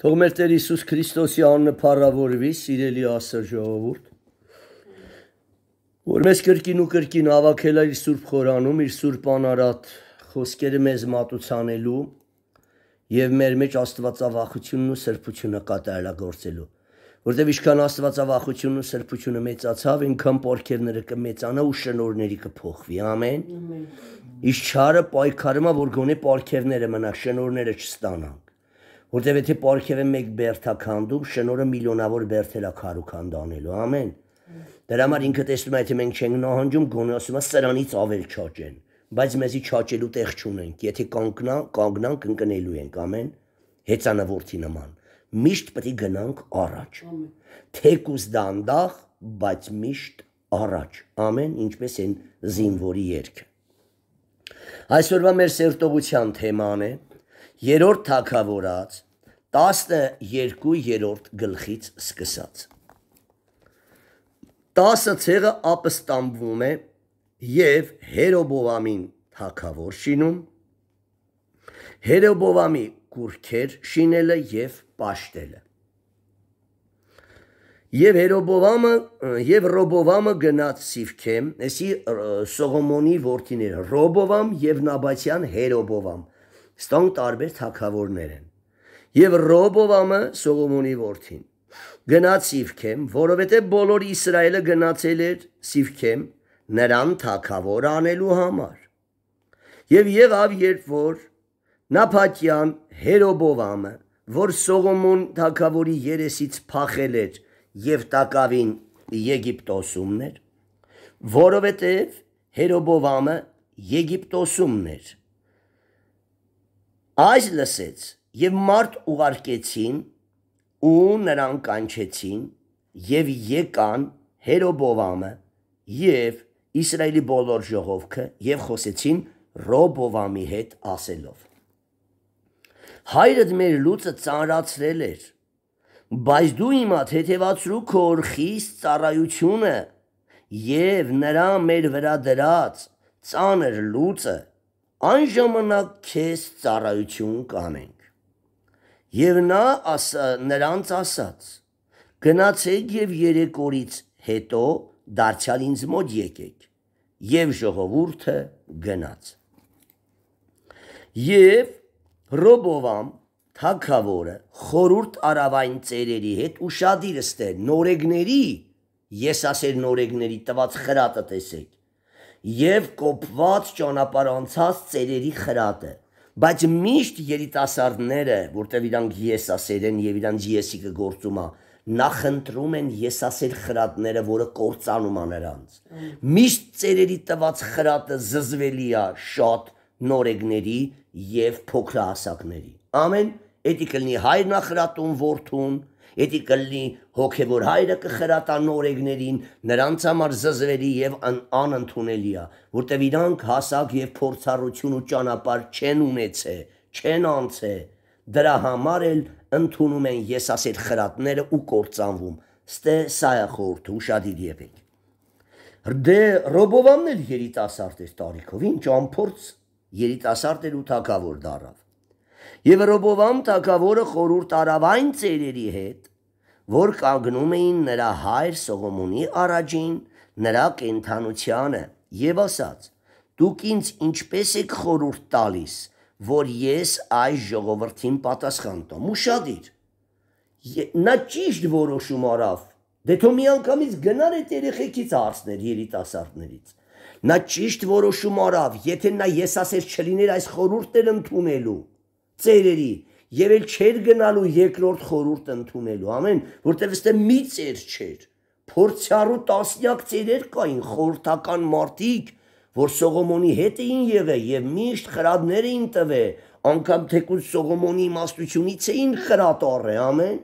Թող մեր Տեր Հիսուս Քրիստոսի անունը փառավորվի, սիրելի ասր ժողովուրդ, որ մեզ կրկին ու կրկին ավակել է իր Սուրբ Խորանում, իր Սուրբ Անարատ խոսքերը մեզ մատուցանելու եւ մեր մեջ Աստվածավախությունն ու սրբությունը կատարելագործելու։ Որտեւ ինչքան Աստվածավախությունն ու սրբությունը մեծացավ, այնքան պորքերները կմեծանա ու շնորհների կփոխվի։ Ամեն։ Իս չարը պայքարումա, որ գոնե պորքերները մնա, շնորհները չստանան Որտեւ եթե պարքևը մեկ բերթա քանդում, շնորը միլիոնավոր բերթել է քարուքան դանելու, ամեն։ Դրա համար ինքը տեսնում է, եթե մենք չենք նահանջում, գոնե ասում է սրանից ավել չաճեն, բայց մեզի չաճելու տեղ չունենք, եթե կանգնա, կանգնանք ընկնելու ենք, ամեն։ Հեծանավորթի նման։ Միշտ պետք է գնանք առաջ։ Թեկուս դանդաղ, բայց միշտ առաջ։ Ամեն ինչպես այն զինվորի երգը։ Այսօրվա մեր սերտողության թեման է, երրորդ թակավորած 12-երորդ գլխից սկսած 10 ցեղը ապստամբվում է եւ Հերոբովամին թակավոր շինում Հերոբովամի կուրքեր շինելը եւ պաշտելը Եվ Հերոբովամը եւ Ռոբովամը գնաց Սիվքեմ, այսի Սողոմոնի որդիները Ռոբովամ եւ Նաբացյան Հերոբովամ Ստոնք տարբեր թակավորներ են։ Եվ Ռոբովամը Սողոմոնի որդին։ Գնաց Սիվքեմ, որովհետև բոլոր Իսրայելը գնացել էր Սիվքեմ նրան թակավոր անելու համար։ Եվ եղավ երբ որ Նապատյան Հերոբովամը, որ Սողոմոն թակավորի երեսից փախել էր եւ տակավին Եգիպտոսումներ, որովհետև Հերոբովամը Եգիպտոսումներ Այս լսեց եւ մարդ ուղարկեցին ու նրան կանչեցին եւ եկան Հերոբովամը եւ Իսրայելի բոլոր ժողովքը եւ խոսեցին Ռոբովամի հետ ասելով. Հայրդ մեր լույսը ծանրացրել էր, բայց դու իմադ հետևացրու քո խիստ ծառայությունը եւ նրա մեր վրա դրած ծանր լույսը այն ժամանակ քեզ ծառայություն կանենք։ Եվ նա աս, նրանց ասաց. գնացեք եւ երեք օրից հետո դարձյալ ինձ մոտ եկեք։ Եվ ժողովուրդը գնաց։ Եվ Ռոբովամ թակավորը խորուրդ արավային ծերերի հետ ու շադիրստեր նորեգների ես ասել նորեգների տված խրատը տեսեք եւ կոփված ճանապարհանցած ծերերի խրատը բայց միշտ երիտասարդները որտեվ իրանք եսասերեն եւ իրանք եսիկը գործում է նախ ընտրում են եսասեր խրատները որը կործանում է նրանց միշտ ծերերի տված խրատը զզվելի է շատ նորեգների եւ փոքրահասակների ամեն էդի կլինի հայրնախրատում ворթուն Եթե կլինի հոգևոր հայրը կխրատա նորեգներին, նրանց համար զզվելի եւ անընդունելի է, որտեւ իրանք հասակ եւ փորձառություն ու ճանապարհ չեն ունեցե, չեն անցե։ Դրա համար էլ ընդունում են եսասեր խրատները ու կործանվում։ Ստե սա է խորթ ուշադիր եղեք։ Դե Ռոբովանն էլ երիտասարդ էր տարիքով, ինչ ամփորձ երիտասարդ էր ու թակավոր դարավ։ Եվ Ռոբովամ թակավորը խորուրդ արավ այն ծերերի հետ, որ կանգնում էին նրա հայր Սողոմոնի առաջին նրա կենթանությանը եւ ասաց. Դուք ինձ ինչպես եք խորուրդ տալիս, որ ես այս ժողովրդին պատասխան տամ։ Ուշադիր։ Նա ճիշտ որոշում արավ։ Դե թո մի անգամից գնար այդ երեխեքից հարցներ երիտասարդներից։ Նա ճիշտ որոշում արավ, եթե նա ես ասես չլիներ այս խորուրդներ ընդունելու ծերերի եւ էլ չէր գնալու երկրորդ խորուրդ ընդունելու ամեն որտեվ ըստե մի ծեր չէր փորձյարու տասնյակ ծերեր կային խորթական մարդիկ որ Սողոմոնի հետ էին եղել եւ միշտ խրատներ էին տվել անկամ թեկուզ Սողոմոնի իմաստությունից էին խրատ առը ամեն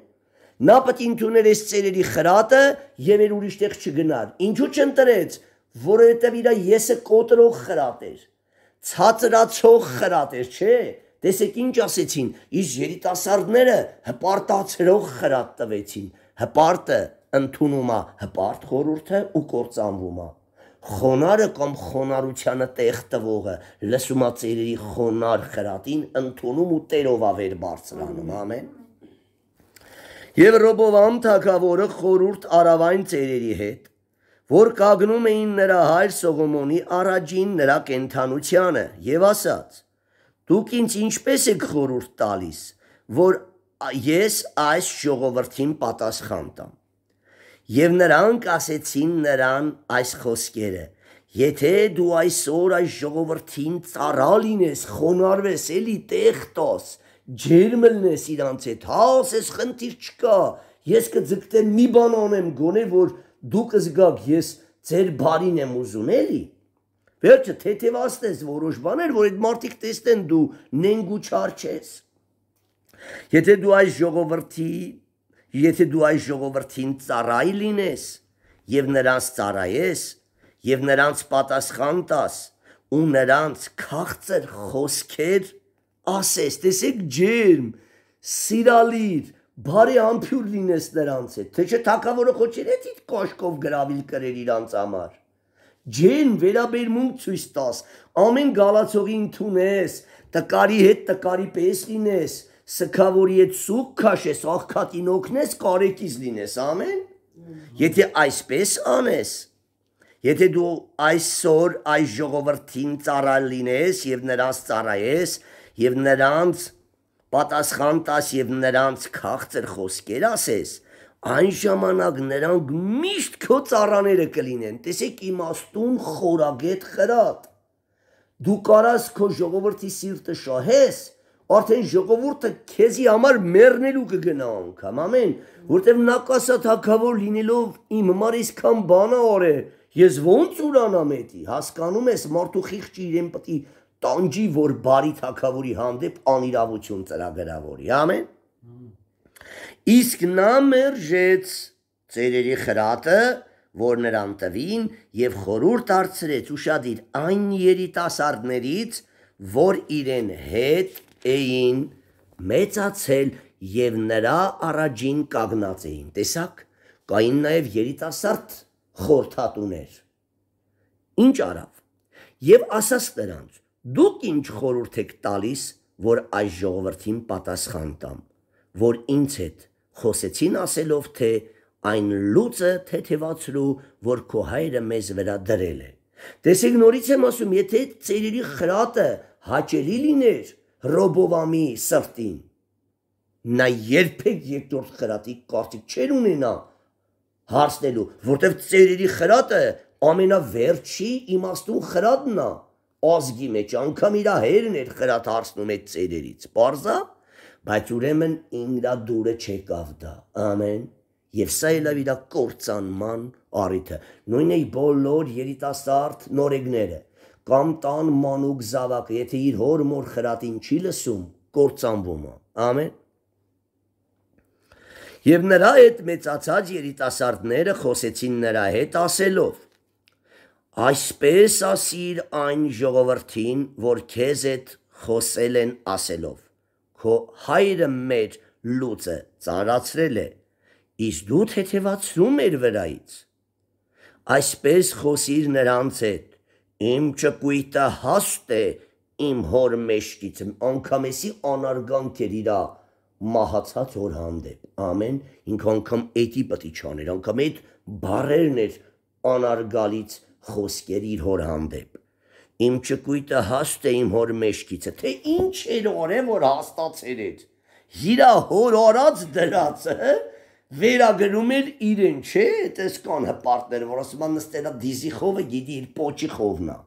նա պետք ընդուներ այս ծերերի խրատը եւ եր ուրիշտեղ չգնար ինչու չընտրեց որովհետեւ իրա եսը կոտրող խրատ էր ցածրացող խրատ էր չէ՞ Տեսեք ինչ ասեցին, իսկ երիտասարդները հպարտացրող խրատ տվեցին։ Հպարտը ընդունում է հպարտ խորուրդը ու կործանվում է։ Խոնարը կամ խոնարությանը տեղ տվողը լսում է ծերերի խոնար խրատին ընդունում ու տերով ավեր բարձրանում, ամեն։ Եվ Ռոբովամ թագավորը խորուրդ արավային ծերերի հետ, որ կագնում էին նրա հայր Սողոմոնի առաջին նրա կենթանությանը, եւ ասաց. Դուք ինձ ինչպես եք խորհուրդ տալիս, որ ես այս ժողովրդին պատասխան տամ։ Եվ նրանք ասեցին նրան այս խոսքերը. Եթե դու այսօր այս ժողովրդին ծառա լինես, խոնարհվես, էլի տեղ տաս, ջերմ լնես իրանց հետ, հա ասես խնդիր չկա, ես կձգտեմ մի բան անեմ, գոնե որ դու կզգաք, ես ձեր բարին եմ ուզում, էլի։ Վերջը թեթևացնես որոշ բաներ, որ այդ մարդիկ տեսնեն դու նենգ ու չար չես։ Եթե դու այս ժողովրդի, եթե դու այս ժողովրդին ծառայ լինես եւ նրանց ծառայես եւ նրանց պատասխան տաս ու նրանց քաղցր խոսքեր ասես, տեսեք ջերմ, սիրալիր, բարի ամփյուր լինես նրանց հետ, թե չէ թակավորը խոչեր է դիտ կոշկով գրավիլ կրեր իրանց համար ջեն վերաբերմունք ցույց տաս, ամեն գալացողի ընդունես, տկարի հետ տկարի պես լինես, սքավորի հետ սուկ քաշես, աղքատին օգնես, կարեկից լինես, ամեն։ Եթե այսպես անես, եթե դու այսօր այս ժողովրդին ծառայ լինես եւ նրանց ծառայես եւ նրանց պատասխան տաս եւ նրանց քաղցր խոսքեր ասես, այն ժամանակ նրանք միշտ քո ծառաները կլինեն։ Տեսեք իմաստուն խորագետ խրատ։ Դու կարաս քո ժողովրդի սիրտը շահես, արդեն ժողովուրդը քեզի համար մեռնելու կգնա անգամ, ամեն, որտեղ նա կասա թակավոր լինելով իմ համար իսկան բանա օրը, ես ո՞նց ուրանամ էդի, հասկանում ես, մարդու խիղճը իրեն պետք է տանջի, որ բարի թակավորի հանդեպ անիրավություն ծրագրավորի, ամեն։ Իսկ նա մերժեց ծերերի խրատը, որ նրան տվին եւ խորուրդ արծրեց ուրشادիր այն երիտասարդներից, որ իրեն հետ էին մեծացել եւ նրա առաջին կագնած էին։ Տեսակ, կային նաեւ երիտասարդ խորթատուներ։ Ինչ արավ։ Եվ ասաց նրանց. Դուք ինչ խորհուրդ եք տալիս, որ այս ժողովրդին պատասխան տամ, որ ինձ հետ խոսեցին ասելով, թե այն լուծը թեթևացրու, որ քո հայրը մեզ վրա դրել է։ Տեսեք նորից եմ ասում, եթե ծերերի խրատը հաճելի լիներ ռոբովամի սրտին, նա երբեք երկրորդ խրատի կարծիք չեր ունենա հարցնելու, որտեվ ծերերի խրատը ամենավերջի իմաստուն խրատն է ազգի մեջ, անգամ իր հերն էր խրատ հարցնում այդ ծերերից։ Պարզա՞։ Բայց ուրեմն ինգրա դուրը չեկավ դա։ Ամեն։ Եվ սա էլ իր կործանման առիթը։ Նույնն է բոլոր երիտասարդ նորեգները կամ տան մանուկ զավակը, եթե իր հոր մոր խրատին չի լսում, կործանվում է։ Ամեն։ Եվ նրա հետ մեծացած երիտասարդները խոսեցին նրա հետ ասելով. Այսպես ասիր այն ժողովրդին, որ քեզ հետ խոսել են ասելով քո հայրը մեր լուծը ծարացրել է, իսկ դու թեթևացնում էր վրայից։ Այսպես խոսիր նրանց հետ, իմ ճկույտը հաստ է իմ հոր մեշկից, անգամեսի անարգանք էր իրա մահացած հոր հանդեպ։ Ամեն ինք անգամ էտի պտի չաներ, անգամ այդ բարերն էր անարգալից խոսքեր իր հոր հանդեպ իմ ճկույտը հաստ է իմ հոր մեջքիցը, թե ինչ էր օրը, որ հաստացեր էր։ Իրա հոր արած դրածը վերագրում էր իրեն, չէ՞, այտես կան հպարտներ, որ ասում են նստելա դիզի խովը գիդի իր փոճի խովն է։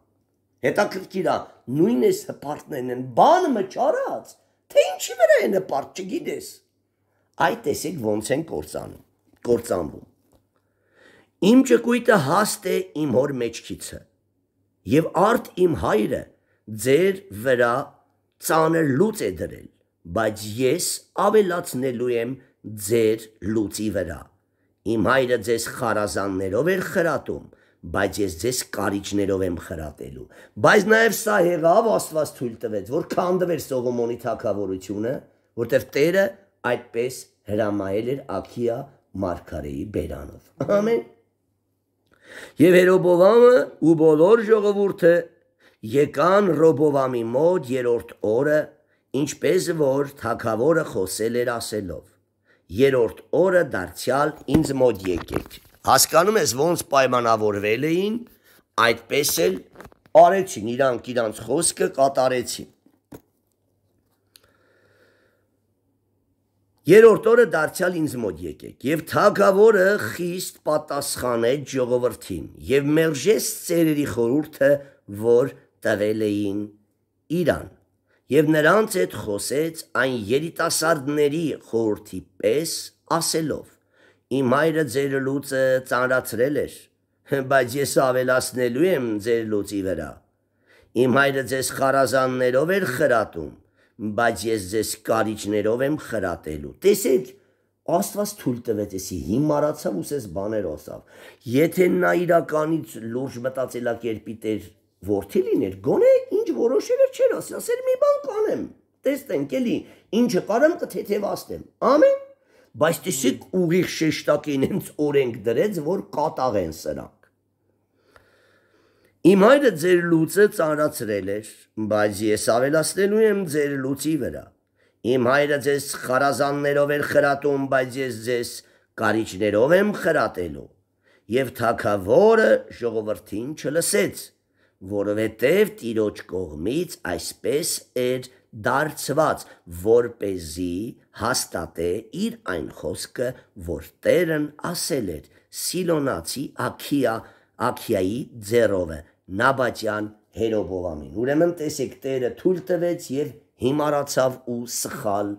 Հետաքրքիր է, նույն էս հպարտներն են, բան մճարած, թե ինչի վրա է հպարտ, չգիտես։ Այդ տեսեք ոնց են կործանում, կործանվում։ Իմ ճկույտը հաստ է իմ հոր մեջքիցը եւ արդ իմ հայրը ձեր վրա ծանր լուծ է դրել, բայց ես ավելացնելու եմ ձեր լուծի վրա։ Իմ հայրը ձեզ խարազաններով էր խրատում, բայց ես ձեզ կարիճներով եմ խրատելու։ Բայց նաև սա եղավ Աստված թույլ տվեց, որ քանդվեր Սողոմոնի թակավորությունը, որտեղ Տերը այդպես հրամայել էր Աքիա մարգարեի բերանով։ Ամեն։ Եվ Հերոբովամը ու բոլոր ժողովուրդը եկան Ռոբովամի մոտ երրորդ օրը, ինչպես որ թակավորը խոսել էր ասելով. երրորդ օրը դարձյալ ինձ մոտ եկեք։ Հասկանում ես ոնց պայմանավորվել էին, այդպես էլ արեցին իրանք իրանք խոսքը կատարեցին։ Երորդ օրը դարձյալ ինձ մոտ եկեք եւ թագավորը խիստ պատասխանեց ժողովրդին եւ մերժեց ծերերի խորուրդը, որ տվել էին Իրան։ Եվ նրանց այդ խոսեց այն երիտասարդների խորհրդի պես ասելով. Իմ հայրը ձեր լույսը ծանրացրել էր, բայց ես ավելացնելու եմ ձեր լույսի վրա։ Իմ հայրը ձեզ խարազաններով էր խրատում, բայց ես ձեզ կարիճներով եմ խրատելու։ Տեսեք, Աստված թույլ տվեց, էսի հիմարացավ ու սես բաներ ասավ։ Եթե նա իրականից լուրջ մտածելակերպի տեր որդի լիներ, գոնե ինչ որոշել էր չէր ասի, ասել մի բան կանեմ։ Տեսնենք էլի, ինչը կարամ կթեթևացնեմ։ Ամեն, բայց տեսեք ուղիղ շեշտակին հենց օրենք դրեց, որ կատաղեն սրանք։ Իմ հայրը ձեր լույսը ծանրացրել էր, բայց ես ավելացնելու եմ ձեր լույսի վրա։ Իմ հայրը ձեզ խարազաններով էր խրատում, բայց ես ձեզ կարիճներով եմ խրատելու։ Եվ թակավորը ժողովրդին չլսեց, որովհետև Տիրոջ կողմից այսպես էր դարձված, որ เป զի հաստատե իր այն խոսքը, որ Տերն ասել էր Սիլոնացի Աքիա Աքիայի ձերովը, Նաբատյան Հերոբովամին։ Ուրեմն տեսեք, Տերը թույլ տվեց եւ հիմարացավ ու սխալ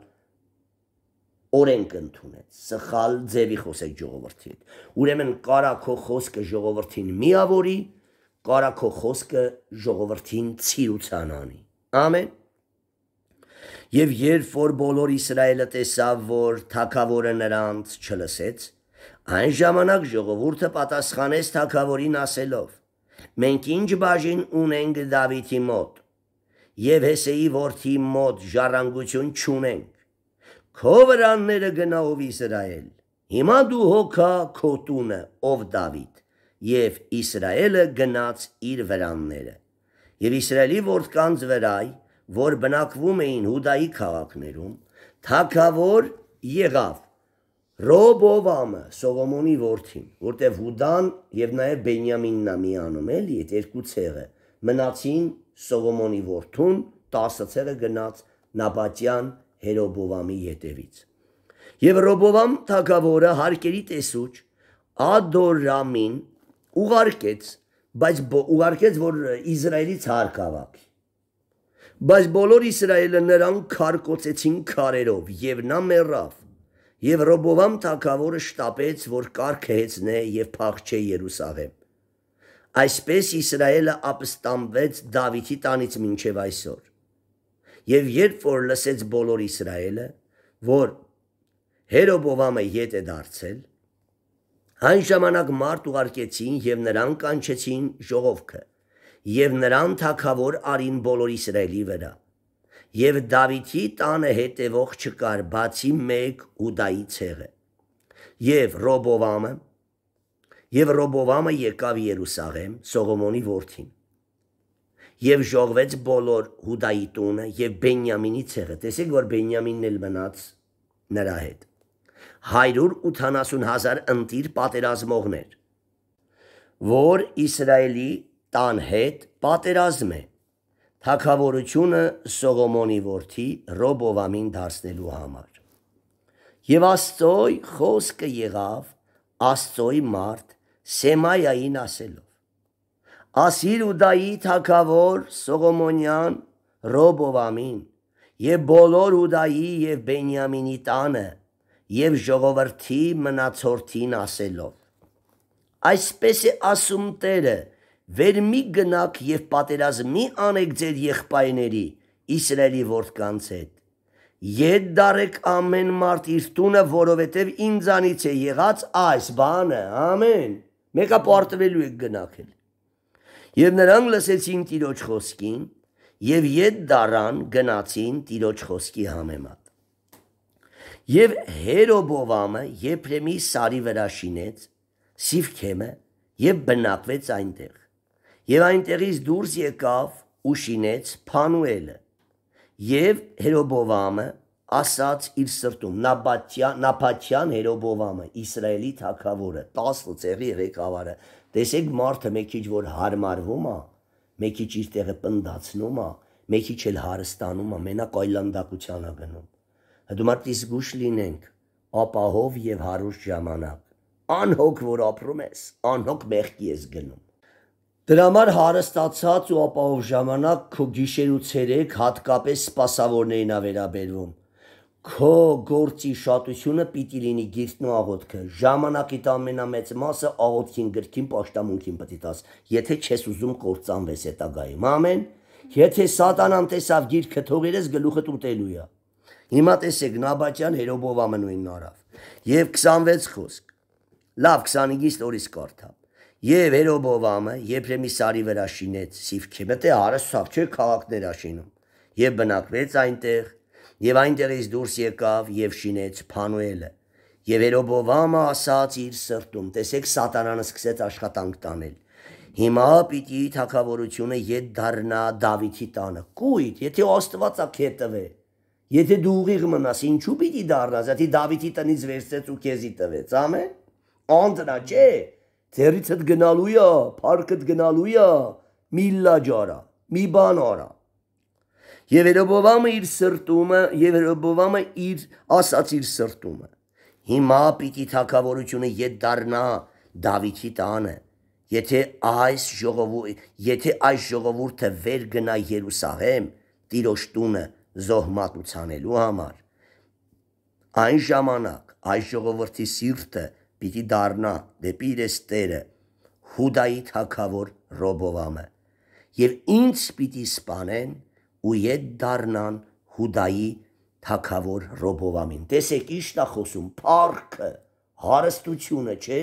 օրենք ընդունեց, սխալ ձևի խոսեք ժողովրդին։ Ուրեմն կարա քո խոսքը ժողովրդին միավորի, կարա քո խոսքը ժողովրդին ցիրուցան անի։ Ամեն։ Եվ երբ որ բոլոր Իսրայելը տեսավ, որ Թագավորը նրանց չլսեց, Այն ժամանակ ժողովուրդը պատասխանեց թակավորին ասելով. Մենք ինչ բաժին ունենք Դավիթի մոտ եւ Հեսեի որդի մոտ ժառանգություն չունենք։ Քո վրանները գնա ով Իսրայել։ Հիմա դու հոգա քո տունը ով Դավիթ եւ Իսրայելը գնաց իր վրանները։ Եվ Իսրայելի որդկանց վրայ, որ բնակվում էին Հուդայի քաղաքներում, թակավոր եղավ Ռոբովամը Սողոմոնի որդին, որտեվ Հուդան եւ նաեւ Բենյամինն է միանում, էլի այդ երկու ցեղը։ Մնացին Սողոմոնի որդուն 10 ցեղը գնաց Նաբատյան Հերոբովամի ետևից։ Եվ Ռոբովամ թագավորը հարկերի տեսուչ Ադորամին ուղարկեց, բայց ուղարկեց, որ Իսրայելից հարկ ավակ։ Բայց բոլոր Իսրայելը նրան քարկոցեցին քարերով եւ նա մեռավ եւ Ռոբովամ թագավորը շտապեց, որ կարգ հեծնե եւ փախչե Երուսաղեմ։ Այսպես Իսրայելը ապստամբեց Դավիթի տանից մինչև այսօր։ Եվ երբ որ լսեց բոլոր Իսրայելը, որ Հերոբովամը յետ է դարձել, այն ժամանակ մարդ ուղարկեցին եւ նրան կանչեցին ժողովքը եւ նրան թակավոր արին բոլոր Իսրայելի վրա եւ Դավիթի տանը հետևող չկար բացի մեկ Ուդայի ցեղը։ Եվ Ռոբովամը եւ Ռոբովամը եկավ Երուսաղեմ Սողոմոնի որդին։ Եվ ժողվեց բոլոր Հուդայի տունը եւ Բենյամինի ցեղը։ Տեսեք որ Բենյամինն էլ մնաց նրա հետ։ 180000 ընտիր պատերազմողներ, որ Իսրայելի տան հետ պատերազմ է թակավորությունը Սողոմոնի որդի Ռոբովամին դարձնելու համար։ Եվ Աստծոյ խոսքը եղավ Աստծոյ մարդ Սեմայային ասելով. Ասիր Ուդայի թակավոր Սողոմոնյան Ռոբովամին եւ բոլոր Ուդայի եւ Բենյամինի տանը եւ ժողովրդի մնացորդին ասելով. Այսպես է ասում Տերը, Վեր մի գնաք եւ պատերազմի անեք ձեր եղբայրների Իսրայելի որդկանց հետ։ Ետ դարեք ամեն մարդ իր տունը, որովհետև ինձանից է եղած այս բանը, ամեն։ Մեկը պարտվելու եք գնակել։ Եվ նրանք լսեցին Տիրոջ խոսքին, եւ ետ դարան գնացին Տիրոջ խոսքի համեմատ։ Եվ Հերոբովամը Եփրեմի սարի վրա շինեց Սիվքեմը եւ բնակվեց այնտեղ եւ այնտեղից դուրս եկավ ու շինեց Փանուելը եւ Հերոբովամը ասաց իր սրտում Նաբաթյան Նաբաթյան Հերոբովամը Իսրայելի թագավորը 10 ծեղի ղեկավարը տեսեք մարդը մի քիչ որ հարմարվում է մի քիչ իր տեղը պնդացնում է մի քիչ էլ հարստանում է մենակ այլանդակության է գնում հետո մարդի զգուշ լինենք ապահով եւ հարուստ ժամանակ անհոգ որ ապրում ես անհոգ մեղքի ես գնում Դրա համար հարստացած ու ապահով ժամանակ քո գիշեր ու ցերեկ հատկապես սպասավորներին ա վերաբերվում։ Քո գործի շատությունը պիտի լինի գիրքն ու աղոթքը։ Ժամանակիդ ամենամեծ մասը աղոթքին, գրքին, աշտամունքին պետք է տաս, եթե չես ուզում կործանվես հետագայում։ Ամեն։ Եթե սատանան տեսավ գիրքը թողերես գլուխը տուտելու է։ Հիմա տեսեք Նաբաճյան Հերոբով ամենույնն արավ։ Եվ 26 խոսք։ Լավ 25-ից օրից կարդա։ Եվ Էրոբովամը Եփրեմի սարի վրա շինեց Սիվքեմետը հարսավ չէ քաղաքներ աշինում։ Եվ բնակվեց այնտեղ, եւ այնտեղից դուրս եկավ եւ շինեց Փանուելը։ Եվ Էրոբովամը ասաց իր սրտում. տեսեք սատանանը սկսեց աշխատանք տանել։ Հիմա պիտի թակավորությունը ետ դառնա Դավիթի տանը։ Կույտ, եթե Աստված ա քետվե։ Եթե դու ուղիղ մնաս, ինչու պիտի դառնաս, եթե Դավիթի տնից վերցեց ու քեզի տվեց, ամեն։ Անդնա չէ, Ձերիցդ գնալու է, парքդ գնալու է, միլլա ջարա, մի բան արա։ Եվ Երոբովամը իր սրտումը, եւ Երոբովամը իր ասած իր սրտումը։ Հիմա պիտի թակավորությունը ետ դառնա Դավիթի տանը։ Եթե այս ժողովուրդ, եթե այս ժողովուրդը վեր գնա Երուսաղեմ, Տիրոջ տունը զոհմատուցանելու համար, այն ժամանակ այս ժողովրդի սիրտը պիտի դառնա դեպի իր ստերը Հուդայի թակավոր Ռոբովամը եւ ինձ պիտի սپانեն ու իդ դառնան Հուդայի թակավոր Ռոբովամին տեսեք ի՞նչն է խոսում փառքը հարստությունը չէ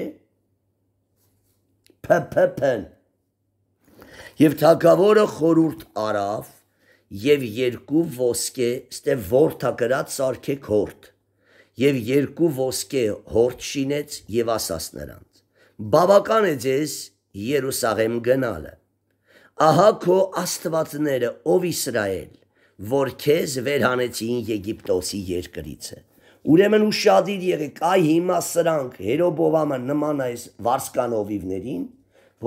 փփփն Եվ թակավորը խորուրդ արավ եւ երկու ոսկե ստե ворթակրած սարքե քորտ եւ երկու ոսկե հորդ շինեց եւ ասաց նրանց. Բավական է ձեզ Երուսաղեմ գնալը։ Ահա քո աստվածները, ով Իսրայել, որ քեզ վերհանեցին Եգիպտոսի երկրից։ Ուրեմն ուրشادիր եղեք, այ հիմա սրանք Հերոբովամը նման այս վարսկանովիվներին,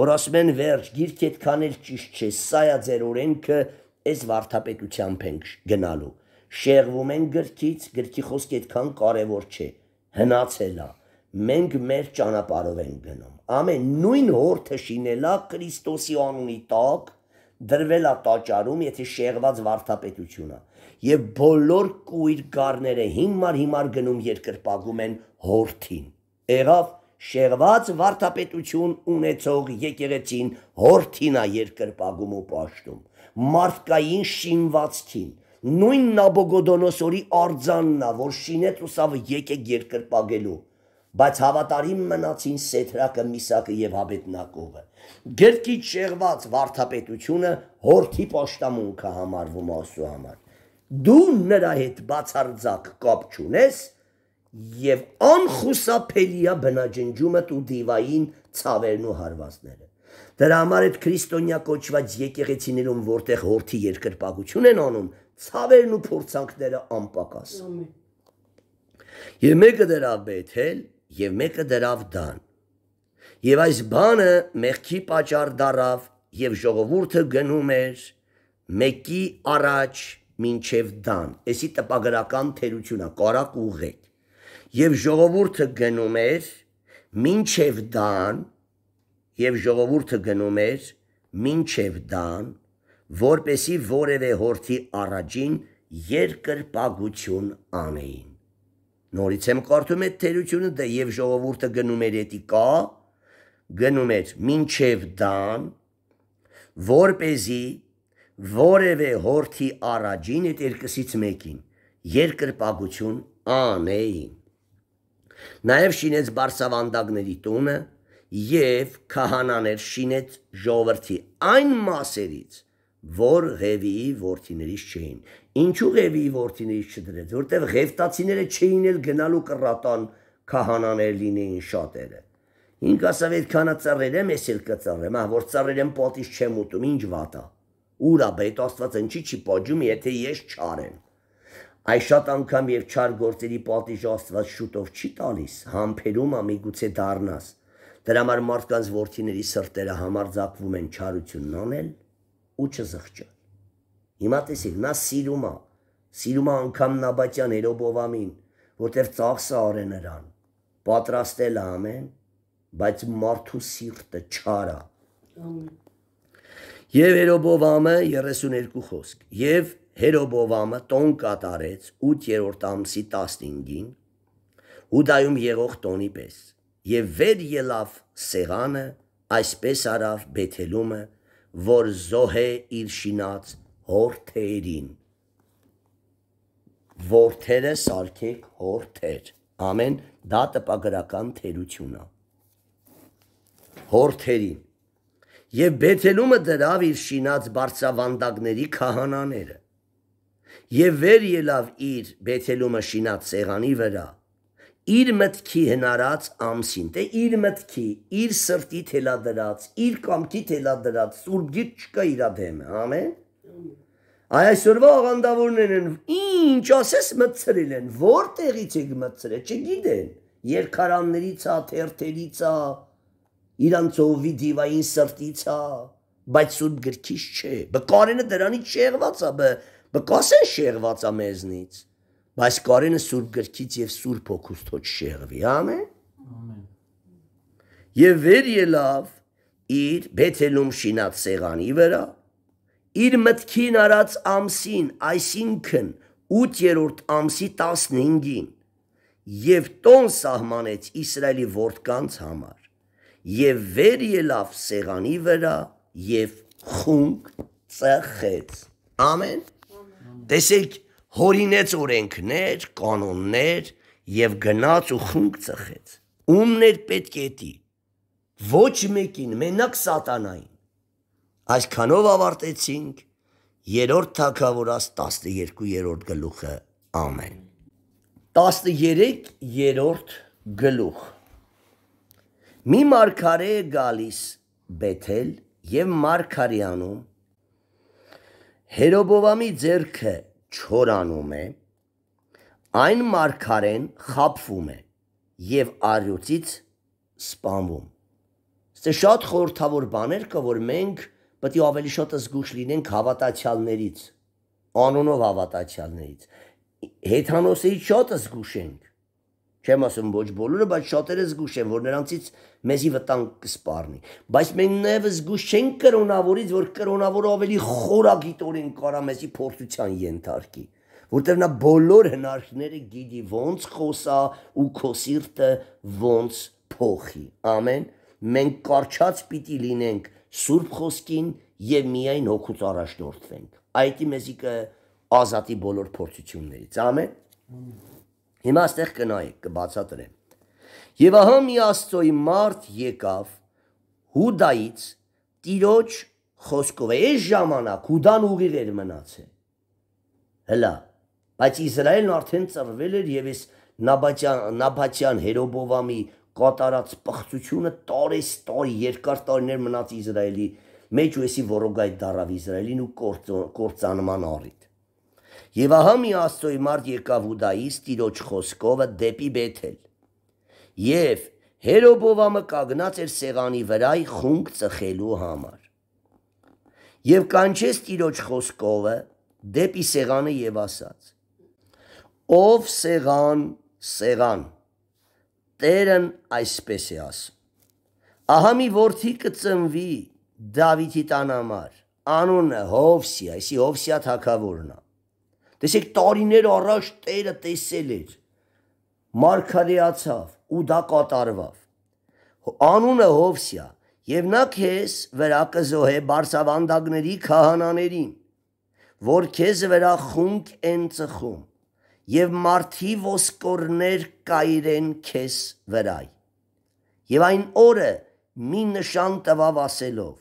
որ ասում են վերջ գիրք այդքան էլ ճիշտ չէ, սա է ձեր օրենքը, այս վարթապետությամբ ենք գնալու շեղվում են գրքից, գրքի խոսքը այդքան կարևոր չէ, հնացել է։ Մենք մեր ճանապարհով ենք գնում։ Ամեն նույն հորթը շինելա Քրիստոսի անունի տակ, դրվելա տաճարում, եթե շեղված վարդապետությունը։ Եվ բոլոր կույր գարները հիմար հիմար գնում երկրպագում են հորթին։ Եղավ շեղված վարդապետություն ունեցող եկեղեցին հորթին է երկրպագում ու պաշտում մարդկային շինվածքին նույն Նաբոգոդոնոսորի արձանն է, որ Շինետրուսավը եկեք երկրպագելու, բայց հավատարիմ մնացին Սեթրակը, Միսակը եւ Հաբետնակովը։ Գրկից շեղված վարդապետությունը հորթի աշտամունքը համարվում ասու համար։ Դու նրա հետ բացարձակ կապ չունես եւ անխուսափելիա բնաջնջումը դու դիվային ցավերն ու հարվածները։ Դրա համար այդ քրիստոնյա կոչված եկեղեցիներում, որտեղ հորթի երկրպագություն են անում, ցավերն ու փորձանքները անպակաս։ Եվ մեկը դրավ Բեթել, եւ մեկը դրավ Դան։ Եվ այս բանը մեղքի պատճառ դարավ եւ ժողովուրդը գնում էր մեկի առաջ մինչև Դան։ Էսի տպագրական թերությունա, կարակ ուղեկ։ Եվ ժողովուրդը գնում էր մինչև Դան, եւ ժողովուրդը գնում էր մինչև դան, որպեսի որևէ հորթի առաջին երկրպագություն անեին։ Նորից եմ կարդում այդ թերությունը դա դե եւ ժողովուրդը գնում էր էտիկա, գնում էր մինչև դան, որպեսի որևէ հորթի առաջին այդ երկսից մեկին երկրպագություն անեին։ Նաև շինեց բարսավանդակների տունը, եւ քահանաներ շինեց ժողովրդի այն մասերից, որ Ղևիի ворթիներից չէին։ Ինչու Ղևիի ворթիներից չդրեց, որտեղ Ղևտացիները չէին էլ գնալու կռատան քահանաներ լինեին շատերը։ Ինք ասավ այդքանա ծառեր եմ, ես էլ կծառեմ, ահ որ ծառեր եմ պատից չեմ ուտում, ինչ վատա։ Ուրա բետ Աստված ինչի չի պատժում, եթե ես չարեմ։ Այս շատ անգամ եւ չար գործերի պատիժ Աստված շուտով չի տալիս, համբերում ամիգուցե դառնաս Դրա համար մարդկանց ворթիների սրտերը համարձակվում են չարությունն անել ու չզղջան։ Հիմա տեսեք, նա սիրում է, սիրում է անգամ Նաբատյան Էրոբովամին, որտեղ ծախսը արե նրան։ Պատրաստել է ամեն, բայց մարդու սիրտը չար է։ Ամեն։ Եվ Էրոբովամը 32 խոսք, եւ Հերոբովամը տոն կատարեց 8-րդ ամսի 15-ին Հուդայում եղող տոնի պես եւ վեր ելավ սեղանը, այսպես արավ Բեթելումը, որ Զոհե իր շինած հորթերին։ Որթերը սարքեք հորթեր։ Ամեն դա տպագրական թերություն է։ Հորթերին եւ Բեթելումը դրավ իր շինած բարձավանդակների քահանաները։ Եվ վեր ելավ իր Բեթելումը շինած սեղանի վրա իր մտքի հնարած ամսին, թե իր մտքի, իր սրտի թելադրած, իր կամքի թելադրած սուրբ գիրք չկա իր դեմ, ամեն։ Այ այսօրվա աղանդավորներն են, ինչ ասես մտցրել են, որտեղից է մտցրել, չգիտեն։ Երկարաններից է, թերթերից է, իրանց ովի դիվային սրտից է, բայց սուրբ գրքից չէ։ Բկարենը դրանից շեղված է, բկասեն շեղված է մեզնից։ Բայց կարենը Սուրբ գրքից եւ Սուրբ հոգուց թոչ շեղվի, ամեն։ Ամեն։ Եվ վեր ելավ իր Բեթելում շինած սեղանի վրա իր մտքին արած ամսին, այսինքն 8-րդ ամսի 15-ին եւ տոն սահմանեց Իսրայելի որդկանց համար եւ վեր ելավ սեղանի վրա եւ խունկ ծխեց ամեն տեսեք հորինեց օրենքներ, կանոններ եւ գնաց ու խունկ ծխեց։ Ումներ պետք է դի։ Ոչ մեկին, մենակ սատանային։ Այսքանով ավարտեցինք երրորդ թակավորած 12-րդ գլուխը։ Ամեն։ 13-րդ գլուխ։ Մի մարգարե է գալիս Բեթել եւ Մարգարյանում Հերոբովամի ձերքը չորանում է, այն մարգարեն խապվում է եւ արյուծից սպանվում։ Ստե շատ խորթավոր բաներ կա, որ մենք պետք է ավելի շատ զգուշ լինենք հավատացյալներից, անոնով հավատացյալներից։ Հեթանոսից շատ զգուշ ենք Չեմ ասում ոչ բոլորը, բայց շատերը զգուշ են, որ նրանցից մեզի վտանգ կսպառնի։ Բայց մենք նաև զգուշ չենք կրոնավորից, որ կրոնավորը ավելի խորագիտորեն կարա մեզի փորձության ենթարկի, որտեղ նա բոլոր հնարքները գիտի, ոնց խոսա ու քո սիրտը ոնց փոխի։ Ամեն։ Մենք կարճած պիտի լինենք Սուրբ խոսքին եւ միայն հոգուց առաջնորդվենք։ Այդ ի մեզիկը ազատի բոլոր փորձություններից։ Ամեն։ Ամեն։ Հիմա այստեղ կնայեք, կբացատրեմ։ Եվ ահա մի Աստծոյի մարդ եկավ Հուդայից Տիրոջ խոսքով։ Այս ժամանակ Հուդան ուղիղ էր մնացել։ Հլա, բայց Իսրայելն արդեն ծրվել էր եւ այս Նաբաճյան Նաբաճյան Հերոբովամի կատարած պղծությունը տարես տարի երկար տարիներ մնաց Իսրայելի մեջ ու էսի Վորոգայ դարավ Իսրայելին ու կործանման առի։ Եվ ահա մի Աստծոյի մարդ եկավ Ուդայից Տիրոջ խոսքովը դեպի Բեթել։ Եվ Հերոբովամը կագնած էր սեղանի վրա խունկ ծխելու համար։ Եվ կանչեց Տիրոջ խոսքովը դեպի սեղանը եւ ասաց. Ով սեղան, սեղան։ Տերն այսպես է ասում. Ահա մի որդի կծնվի Դավիթի տան համար։ Անունը Հովսիա, այսի Հովսիա թագավորն է։ Տեսեք, տարիներ առաջ Տերը տեսել էր։ Մարգարեացավ ու դա կատարվավ։ Անունը Հովսիա, եւ նա քեզ վրա կզոհե բարձավանդակների քահանաներին, որ քեզ վրա խունկ են ծխում, եւ մարտի ոսկորներ կայրեն քեզ վրայ։ Եվ այն օրը մի նշան տվավ ասելով.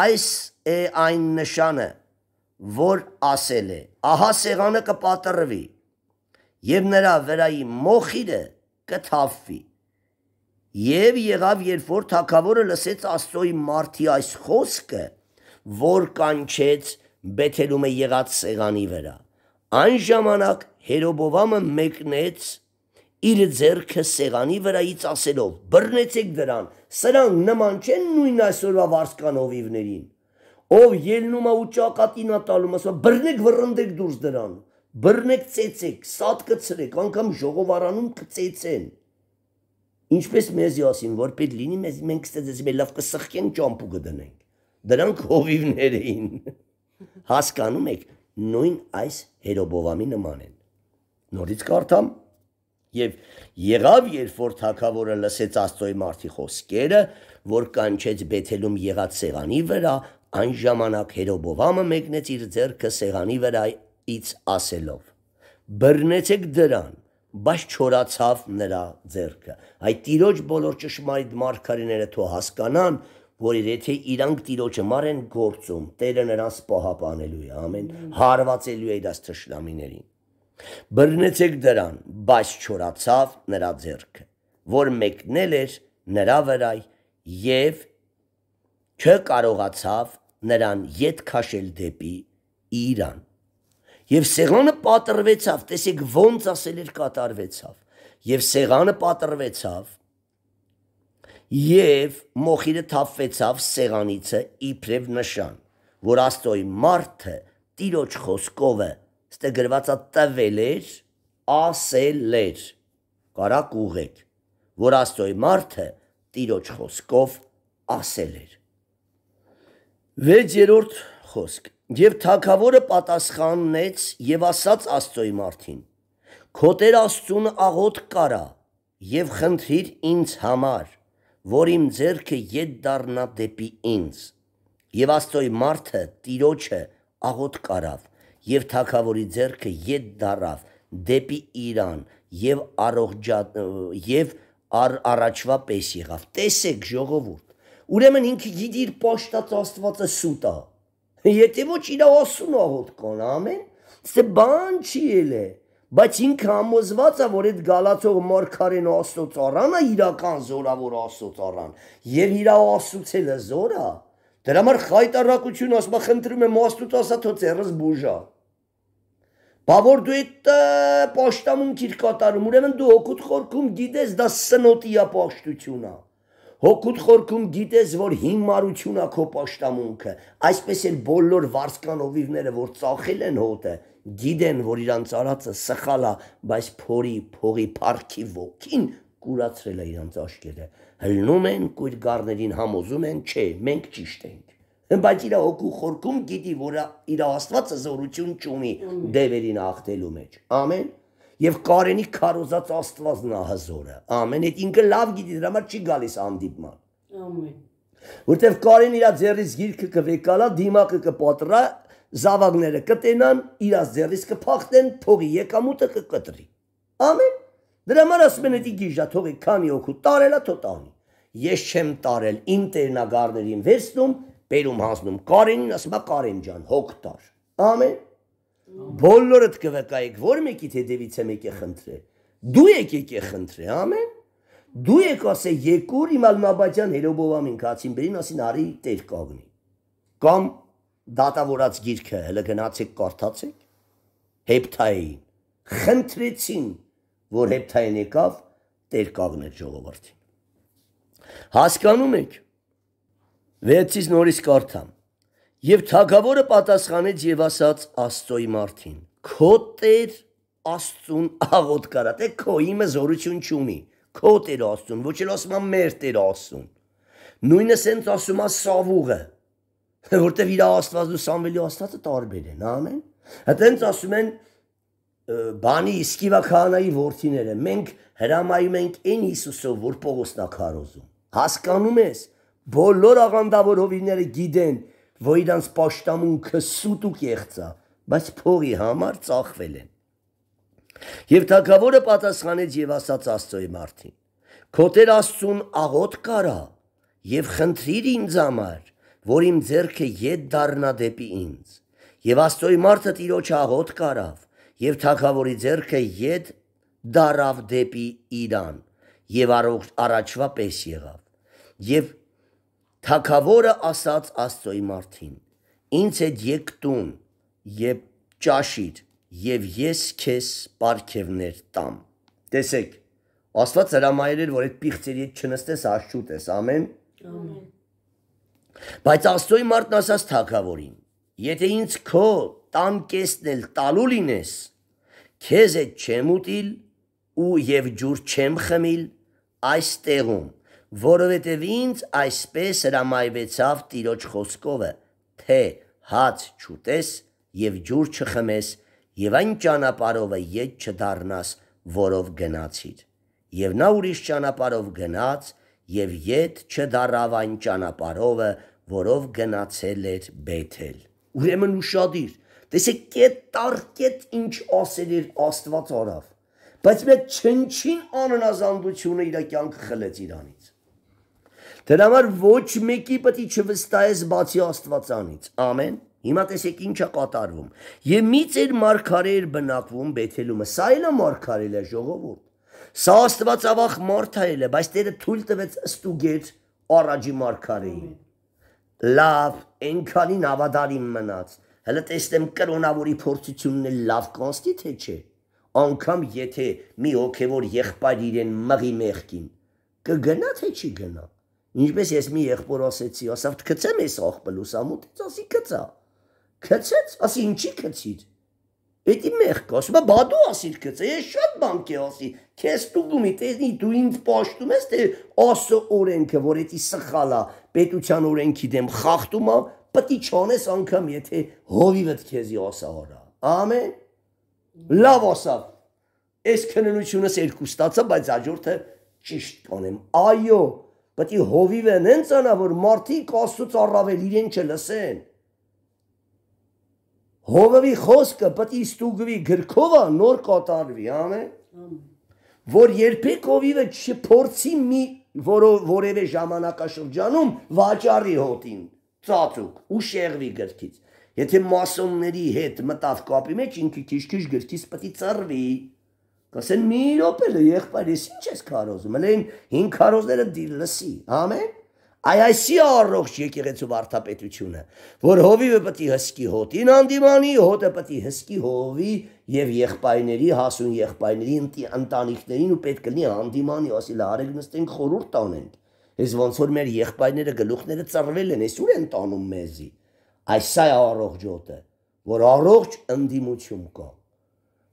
Այս է այն նշանը, որ ասել է. Ահա սեղանը կպատրվի եւ նրա վրայի մոխիրը կթափվի։ Եվ եղավ, երբ որ թակավորը լսեց Աստծոյի մարդի այս խոսքը, որ կանչեց Բեթելում է եղած սեղանի վրա։ Այն ժամանակ Հերոբովամը մեկնեց իր ձեռքը սեղանի վրայից ասելով. «Բռնեցեք դրան, սրանք նման չեն նույն այսօրվա վարսկանովիվներին» ով ելնում է ու ճակատին է տալում, ասում բռնեք վռնդեք դուրս դրան, բռնեք ծեծեք, սատ կծրեք, անգամ ժողովարանում կծեծեն։ Ինչպես մեզի ասին, որպետ լինի մեզ մենք ստեծեցի մեր լավ կսխկենք ճամփու կդնենք։ Դրանք հովիվներ էին։ Հասկանում եք, նույն այս հերոբովամի նման են։ Նորից կարդամ, Եվ եղավ, երբ որ թակավորը լսեց Աստծոյի մարդի խոսքերը, որ կանչեց Բեթելում եղած սեղանի վրա, Այն ժամանակ Հերոբովամը մեկնեց իր ձեռքը սեղանի վրայից ասելով. «Բռնեցեք դրան»։ Բայց չորացավ նրա ձեռքը։ Այդ տիրոջ բոլոր ճշմարիտ մարգարիները թո հասկանան, որ եթե իրանք տիրոջը մարեն գործում, Տերը նրանց պահապանելու է, ամեն հարվածելու է դաս ճշնամիներին։ Բռնեցեք դրան, բայց չորացավ նրա ձեռքը, որ մեկնել էր նրա վրա եւ չկարողացավ նրան յետ քաշել դեպի Իրան։ Եվ սեղանը պատրվեցավ, տեսեք ոնց ասել էր կատարվեցավ։ Եվ սեղանը պատրվեցավ եւ մոխիրը թափվեցավ սեղանիցը իբրև նշան, որ Աստծոյի մարդը տիրոջ խոսքովը ստե գրվածա տվել էր, ասել էր, կարակ ուղեկ, որ Աստծոյի մարդը տիրոջ խոսքով ասել էր։ 6-րդ խոսք. Եվ թակավորը պատասխանեց եւ ասաց Աստծոյի մարդին. Քո Տեր Աստծուն աղոտ կարա եւ խնդիր ինձ համար, որ իմ ձեռքը յետ դառնա դեպի ինձ։ Եվ Աստծոյի մարդը Տիրոջը աղոտ կարավ եւ թակավորի ձեռքը յետ դառավ դեպի Իրան եւ առողջա եւ առ, առաջվա պես եղավ։ Տեսեք ժողովուրդ Ուրեմն ինքը գիտի իր պաշտած Աստվածը սուտ է։ Եթե ոչ իր ասուն է հոտ կան, ամեն։ Սա բան չի ելե, բայց ինքը համոզված է, որ այդ գալացող մարգարեն Աստծո ծառան է իրական զորավոր Աստծո ծառան, եւ իր ասուցելը զոր է։ Դրա համար խայտարակություն ասում է, խնդրում եմ Աստծո ասա թո ծերս բուժա։ Բա որ դու այդ պաշտամունք իր կատարում, ուրեմն դու օգուտ խորքում գիտես, դա սնոտիա պաշտություն է։ պաշտությունա Հոգուտ խորքում գիտես, որ հիմարություն է քո աշտամունքը, այսպես էլ բոլոր վարսկանովիրները, որ ծախել են հոտը, գիտեն, որ իրանց արածը սխալ է, բայց փորի, փողի парքի ոգին կուրացրել է իրանց աշկերտը։ Հլնում են կույր գառներին համոզում են, չէ, մենք ճիշտ ենք։ Բայց իրա հոգու խորքում գիտի, որ իրա աստվածը զորություն չունի դևերին աղտելու մեջ։ Ամեն եւ Կարենի քարոզած Աստվածն ահզորը։ Ամեն այդ ինքը լավ գիտի, դրա համար չի գալիս անդիպման։ Ամեն։ Որտեւ Կարեն իր ձեռից գիրքը կվեկալա, դիմակը կպատրա, զավակները կտենան, իր ձեռից կփախտեն, թողի եկամուտը կկտրի։ Ամեն։ Դրա համար ասում են դի գիժա թողի քանի օգու տարելա թո տանի։ Ես չեմ տարել իմ տերնագարներին վերցնում, բերում հանձնում Կարենին, ասում է Կարեն ջան, հոգ տար։ Ամեն բոլորդ կվկայեք, որ մեկից հետևից եմ եկե խնդրե։ Դու եք եկե խնդրե, ամեն։ Դու եք ասե եկուր իմ Ալմաբաջյան Հերոբովամին Քացինբերին ասին արի տեր կողնի։ Կամ դատավորած գիրքը հələ գնացեք կարդացեք։ Հեպթային խնդրեցին, որ հեպթային եկավ տեր կողնել ժողովրդին։ Հասկանում եք։ Վերցից նորից կարդամ։ Եվ թագավորը պատասխանեց եւ ասաց Աստծոյի մարդին. Քո Տեր Աստուն աղոտ կարա, թե քո իմը զորություն չունի։ Քո Տեր Աստուն, ոչ էլ ասում մեր Տեր Աստուն։ Նույնը սենց ասում է Սավուղը, որտեվ իր Աստված ու Սամվելի Աստվածը տարբեր են, ամեն։ Հտենց ասում են բանի իսկիվա քահանայի որդիները, մենք հրամայում ենք այն Հիսուսով, որ Պողոսն է քարոզում։ Հասկանում ես, բոլոր աղանդավորովիները գիտեն, որ իրանց աշտամունքը սուտ ու կեղծա, բայց փողի համար ծախվել են։ Եվ թակավորը պատասխանեց եւ ասաց Աստծոյ մարդին. Քո Տեր Աստծուն աղոտ կարա եւ խնդրիր ինձ համար, որ իմ ձեռքը յետ դառնա դեպի ինձ։ Եվ Աստծոյ մարդը Տիրոջ աղոտ կարավ եւ թակավորի ձեռքը յետ դարավ դեպի Իրան եւ առաջվա պես եղավ։ Եվ թակավորը ասաց աստծոյի մարդին. Ինձ հետ եկ տուն եւ ճաշիր եւ ես քեզ պարգևներ տամ։ Տեսեք, Աստված հրամայել էր, որ այդ պիղծերի հետ չնստես, աշուտ ես, ամեն։ Ամեն։ Բայց Աստծոյի մարդն ասաց թակավորին. Եթե ինձ քո տան կեսն էլ տալու լինես, քեզ այդ չեմ ուտիլ ու եւ ջուր չեմ խմիլ այս տեղում որովհետև ինձ այսպես հրամայվեցավ Տիրոջ խոսքովը, թե հաց չուտես եւ ջուր չխմես եւ այն ճանապարհովը ետ չդառնաս, որով գնացիր։ Եվ նա ուրիշ ճանապարհով գնաց եւ ետ չդառավ այն ճանապարհովը, որով գնացել էր Բեթել։ Ուրեմն ուրشادիր, տեսեք կետ տար կետ ինչ ասել էր Աստված արավ։ Բայց մեկ չնչին աննազանդությունը իր կյանքը խլեց Իրանից։ Դրա համար ոչ մեկի պետք է չվստահես բացի Աստվածանից։ Ամեն։ Հիմա տեսեք ինչա կատարվում։ Եվ մի ծեր մարգարե էր բնակվում Բեթելումը։ Սա էլ է մարգարել է ժողովուրդ։ Սա Աստվածավախ մարդայել է, բայց Տերը թույլ տվեց ստուգեր առաջի մարգարեին։ Լավ, այնքանին ավադարին մնաց։ Հələ տեսնեմ կրոնավորի փորձությունն էլ լավ կոնստի թե չէ։ Անկամ եթե մի հոգևոր եղբայր իրեն մղի մեղքին, կգնա թե չի գնա։ Ինչպես ես մի եղբոր ասեցի, ասավ «Քցեմ էս աղբը լուսամուտից», ասի «Քցա»։ Քցեց, ասի «Ինչի քցիր»։ Պետի մեղք, ասում է «Բադու ասիր քցա»։ Ես շատ բան կե ասի։ Քեզ տուգումի տեսնի դու ինձ ճաշտում ես, թե ասո օրենքը, որ էտի սխալա, պետության օրենքի դեմ խախտում է, պիտի չանես անգամ, եթե հովիվդ քեզի ասա արա։ Ամեն։ Լավ ասավ։ Այս քննությունս երկու ստացա, բայց հաջորդը ճիշտ կանեմ։ Այո, պետք է հովիվեն հենց անա որ մարդիկ աստծո առավել իրեն չլսեն հովվի խոսքը պետք է ստուգվի գրքովա նոր կատարվի ամեն որ երբեք հովիվը չփորձի մի որով որևէ ժամանակաշրջանում վաճառի հոտին ծածուկ ու շեղվի գրքից եթե մասոնների հետ մտավ կապի մեջ ինքը քիչ-քիչ գրքից պետք է ծռվի Կասեն մի րոպե եղբայր, ես ինչ ես քարոզում։ Հենց այն հին քարոզները դիր լսի, ամեն։ Այ այսի առողջ եկեղեցու վարդապետությունը, որ հովիվը պետք է հսկի հոտին անդիմանի, հոտը պետք է հսկի հովի եւ եղբայրների, հասուն եղբայրների ընտանիքներին ու պետք կլինի անդիմանի, ասիլա արեք նստենք խորուրդ տանենք։ Էս ոնց որ մեր եղբայրները գլուխները ծռվել են, այսուր են տանում մեզի։ Այս սա է առողջ հոտը, որ առողջ ընդդիմություն կա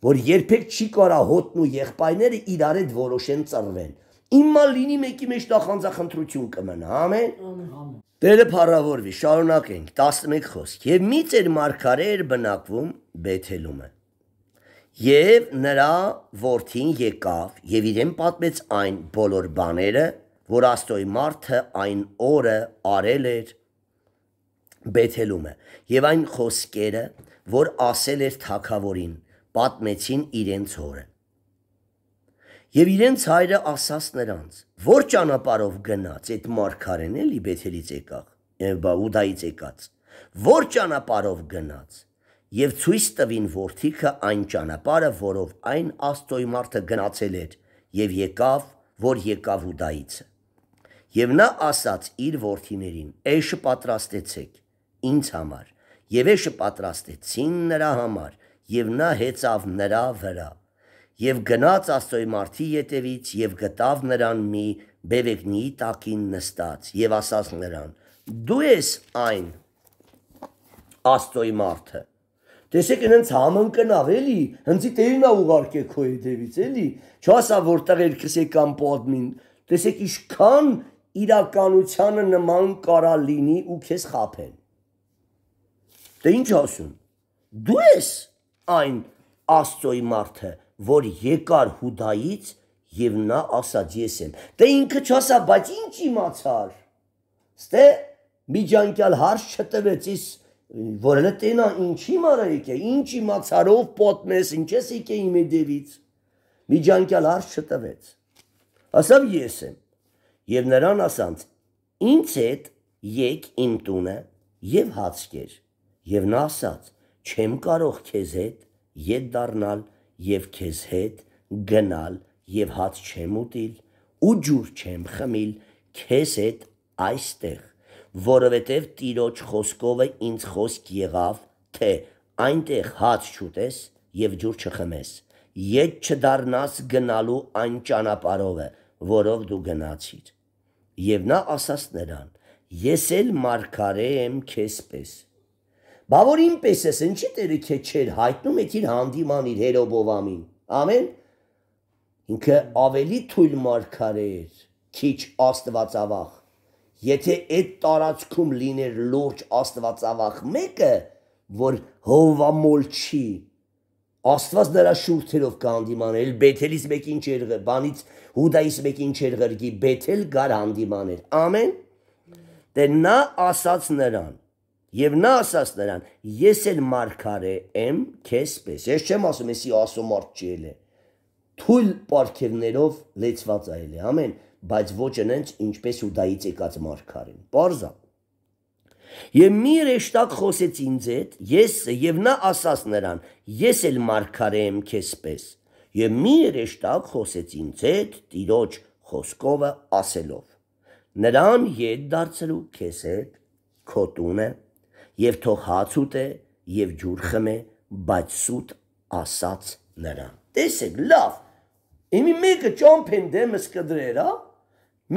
որ երբեք չի կարա հոտն ու եղբայրները իրար հետ որոշեն ծռվեն։ Իմա լինի մեկի մեջ տախանձախնդրություն կմնա, ամեն։ Տերը փառավորվի, շարունակենք 11 խոսք։ Եվ մի ծեր մարգարե էր բնակվում Բեթելումը։ Եվ նրա որդին եկավ եւ իրեն պատմեց այն բոլոր բաները, որ Աստծոյի մարդը այն օրը արել էր Բեթելումը։ Եվ այն խոսքերը, որ ասել էր Թագավորին պատմեցին իրենց հորը։ Եվ իրենց հայրը ասաց նրանց. «Որ ճանապարով գնաց այդ մարգարեն էլի Բեթելից եկավ եւ Բաուդայից եկած։ Որ ճանապարով գնաց եւ ցույց տվին որդիքը այն ճանապարը, որով այն Աստոյի մարդը գնացել էր եւ եկավ, որ եկավ Ուդայից»։ Եվ նա ասաց իր որդիներին. «Էշը պատրաստեցեք ինձ համար» եւ էշը պատրաստեցին նրա համար եւ նա հեծավ նրա վրա եւ գնաց աստոյի մարդի ետևից եւ գտավ նրան մի բևեգնի տակին նստած եւ ասաց նրան դու ես այն աստոյի մարդը Տեսեք ինձ համընկնավ էլի, հնցի տերին ա ուղարկե քո եդևից էլի։ Չասա որտեղ էր քսե կամ պոդմին։ Տեսեք իշքան իրականությանը նման կարա լինի ու քեզ խափեն։ Դե ինչ ասում։ Դու ես այն Աստծոյի մարդը, որ եկար Հուդայից եւ նա ասաց ես եմ։ Դե ինքը չասա, բայց ինչ իմացար։ Ստե միջանկյալ հարց չտվեց իս որը տենա ինչի մարայիկ է, ինչ իմացարով պատմես, ինչես եկե իմե դևից։ Միջանկյալ հարց չտվեց։ Ասավ ես եմ։ Եվ նրան ասանց. Ինչ հետ եկ իմ տունը եւ հացկեր։ Եվ նա ասաց չեմ կարող քեզ հետ յետ դառնալ եւ քեզ հետ գնալ եւ հաց չեմ ուտիլ ու ջուր չեմ խմիլ քեզ հետ այստեղ որովհետև Տիրոջ խոսքովը ինձ խոսք եղավ, թե այնտեղ հաց չուտես եւ ջուր չխմես։ Ետ չդառնաս գնալու այն ճանապարհովը, որով դու գնացիր։ Եվ նա ասաց նրան. Ես էլ մարգարե եմ քեսպես։ Բա որ ինպես ես, ինչի տերը քե չեր հայտնում այդ իր հանդիման իր հերոբովամին։ Ամեն ինքը ավելի թույլ մարգար էր, քիչ աստվածավախ։ Եթե այդ տարածքում լիներ լուրջ աստվածավախ մեկը, որ հովամոլ չի, Աստված նրա շուրթերով կհանդիմաներ, Բեթելից մեկին չէր ղը, բանից Հուդայից մեկին չէր ղրգի, Բեթել գար հանդիմաներ։ Ամեն։ Դե նա ասաց նրան. Եվ նա ասաց նրան. Ես էլ մարգարե եմ քեսպես։ Ես չեմ ասում, եսի ասո մարդ չի էլ է։ Թույլ պարքերներով լեցված այլ է, ամեն, բայց ոչ ընենց ինչպես Հուդայից եկած մարգարեն։ Պարզա։ Եվ մի ռեշտակ խոսեց ինձ հետ, ես եւ նա ասաց նրան. Ես էլ մարգարե եմ քեսպես։ Եվ մի ռեշտակ խոսեց ինձ հետ, տիրոջ խոսքովը ասելով. Նրան յետ դարձրու քեզ հետ քո տունը եւ թող հաց ուտե եւ ջուր խմե, բայց սուտ ասաց նրան. Տեսեք, լավ։ Իմի մեկը ճամփեն դեմս կդրեր, հա։